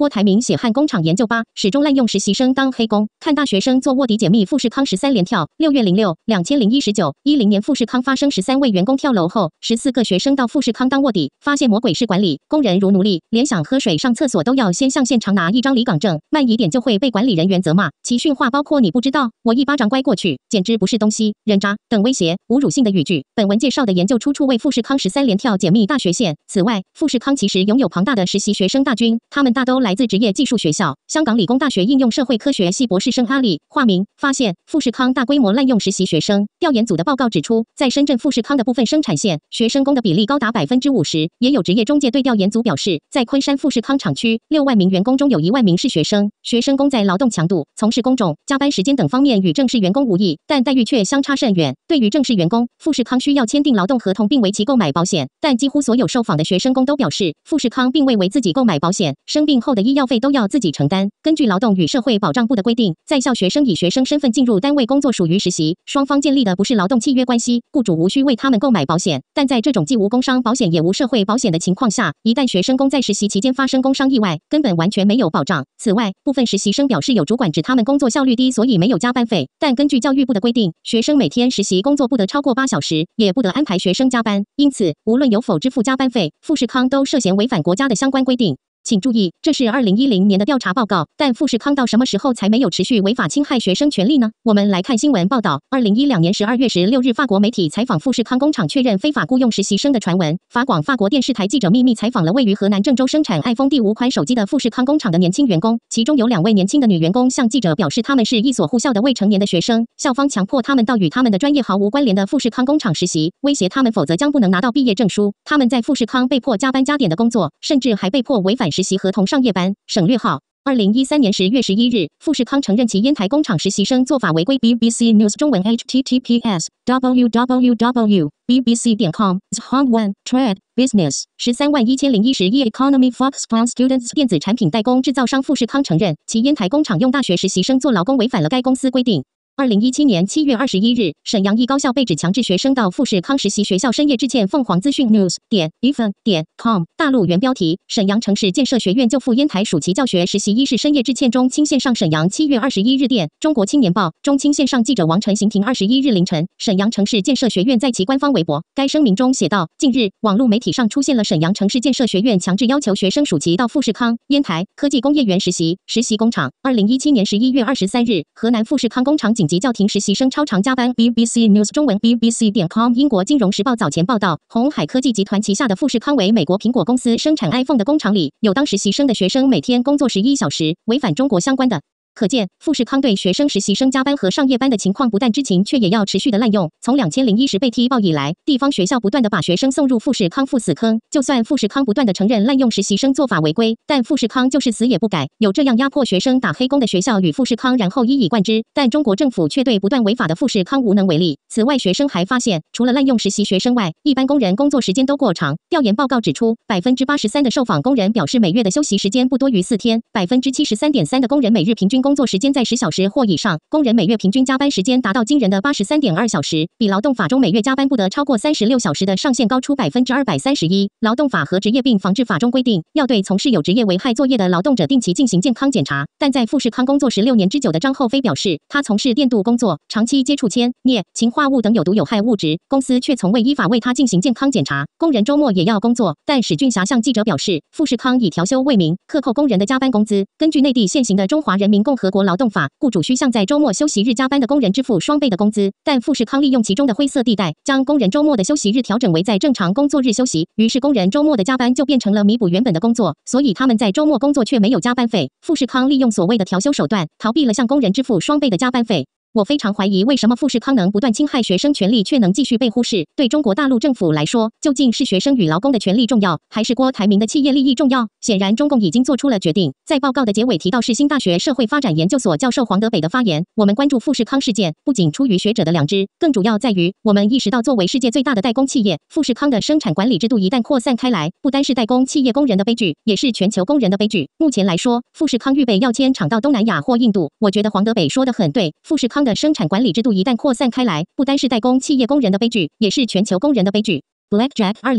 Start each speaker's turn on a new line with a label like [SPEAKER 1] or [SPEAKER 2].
[SPEAKER 1] 郭台铭血汗工厂研究吧，始终滥用实习生当黑工。看大学生做卧底解密富士康十三连跳。六月零六两千零一十九一零年，富士康发生十三位员工跳楼后，十四个学生到富士康当卧底，发现魔鬼式管理，工人如奴隶，连想喝水、上厕所都要先向现场拿一张离岗证，慢一点就会被管理人员责骂。其训话包括“你不知道，我一巴掌乖过去，简直不是东西，人渣”等威胁、侮辱性的语句。本文介绍的研究出处为富士康十三连跳解密大学线。此外，富士康其实拥有庞大的实习学生大军，他们大都来。来自职业技术学校、香港理工大学应用社会科学系博士生阿里（化名）发现，富士康大规模滥用实习学生。调研组的报告指出，在深圳富士康的部分生产线，学生工的比例高达百分之五十。也有职业中介对调研组表示，在昆山富士康厂区，六万名员工中有一万名是学生，学生工在劳动强度、从事工种、加班时间等方面与正式员工无异，但待遇却相差甚远。对于正式员工，富士康需要签订劳动合同并为其购买保险，但几乎所有受访的学生工都表示，富士康并未为自己购买保险。生病后的。医药费都要自己承担。根据劳动与社会保障部的规定，在校学生以学生身份进入单位工作属于实习，双方建立的不是劳动契约关系，雇主无需为他们购买保险。但在这种既无工伤保险也无社会保险的情况下，一旦学生工在实习期间发生工伤意外，根本完全没有保障。此外，部分实习生表示有主管指他们工作效率低，所以没有加班费。但根据教育部的规定，学生每天实习工作不得超过八小时，也不得安排学生加班。因此，无论有否支付加班费，富士康都涉嫌违反国家的相关规定。请注意，这是二零一零年的调查报告。但富士康到什么时候才没有持续违法侵害学生权利呢？我们来看新闻报道：二零一两年十二月十六日，法国媒体采访富士康工厂，确认非法雇佣实习生的传闻。法广法国电视台记者秘密采访了位于河南郑州生产 iPhone 第五款手机的富士康工厂的年轻员工，其中有两位年轻的女员工向记者表示，他们是一所护校的未成年的学生，校方强迫他们到与他们的专业毫无关联的富士康工厂实习，威胁他们否则将不能拿到毕业证书。他们在富士康被迫加班加点的工作，甚至还被迫违反。实习合同上夜班。省略号。二零一三年十月十一日，富士康承认其烟台工厂实习生做法违规。BBC News 中文 h t t p s w w w b b c c o m h o n g w e n t r a d e b u s i n e s s 十三万一千零一十一 Economy Foxconn Students 电子产品代工制造商富士康承认其烟台工厂用大学实习生做劳工违反了该公司规定。二零一七年七月二十一日，沈阳一高校被指强制学生到富士康实习。学校深夜致歉。凤凰资讯 news 点 e v e n 点 com 大陆原标题：沈阳城市建设学院就赴烟台暑期教学实习一事深夜致歉。中青线上沈阳七月二十一日电，中国青年报中青线上记者王晨行庭二十一日凌晨，沈阳城市建设学院在其官方微博该声明中写道：近日，网络媒体上出现了沈阳城市建设学院强制要求学生暑期到富士康烟台科技工业园实习实习工厂。二零一七年十一月二十三日，河南富士康工厂警。即叫停实习生超长加班。BBC News 中文 BBC 点 com 英国金融时报早前报道，鸿海科技集团旗下的富士康为美国苹果公司生产 iPhone 的工厂里，有当实习生的学生每天工作十一小时，违反中国相关的。可见，富士康对学生实习生加班和上夜班的情况不但知情，却也要持续的滥用。从两千零一十被踢爆以来，地方学校不断的把学生送入富士康“赴死坑”。就算富士康不断的承认滥用实习生做法违规，但富士康就是死也不改。有这样压迫学生打黑工的学校与富士康，然后一以贯之。但中国政府却对不断违法的富士康无能为力。此外，学生还发现，除了滥用实习学生外，一般工人工作时间都过长。调研报告指出，百分之八十三的受访工人表示，每月的休息时间不多于四天；百分之七十三点三的工人每日平均。工作时间在十小时或以上，工人每月平均加班时间达到惊人的八十三点二小时，比劳动法中每月加班不得超过三十六小时的上限高出百分之二百三十一。劳动法和职业病防治法中规定，要对从事有职业危害作业的劳动者定期进行健康检查，但在富士康工作十六年之久的张厚飞表示，他从事电镀工作，长期接触铅、镍、氰化物等有毒有害物质，公司却从未依法为他进行健康检查。工人周末也要工作，但史俊霞向记者表示，富士康以调休为名克扣工人的加班工资。根据内地现行的《中华人民共《共和国劳动法》雇主需向在周末休息日加班的工人支付双倍的工资，但富士康利用其中的灰色地带，将工人周末的休息日调整为在正常工作日休息，于是工人周末的加班就变成了弥补原本的工作，所以他们在周末工作却没有加班费。富士康利用所谓的调休手段，逃避了向工人支付双倍的加班费。我非常怀疑，为什么富士康能不断侵害学生权利，却能继续被忽视？对中国大陆政府来说，究竟是学生与劳工的权利重要，还是郭台铭的企业利益重要？显然，中共已经做出了决定。在报告的结尾提到，是新大学社会发展研究所教授黄德北的发言。我们关注富士康事件，不仅出于学者的良知，更主要在于我们意识到，作为世界最大的代工企业，富士康的生产管理制度一旦扩散开来，不单是代工企业工人的悲剧，也是全球工人的悲剧。目前来说，富士康预备要迁厂到东南亚或印度。我觉得黄德北说的很对，富士康。的生产管理制度一旦扩散开来，不单是代工企业工人的悲剧，也是全球工人的悲剧。Blackjack 二零。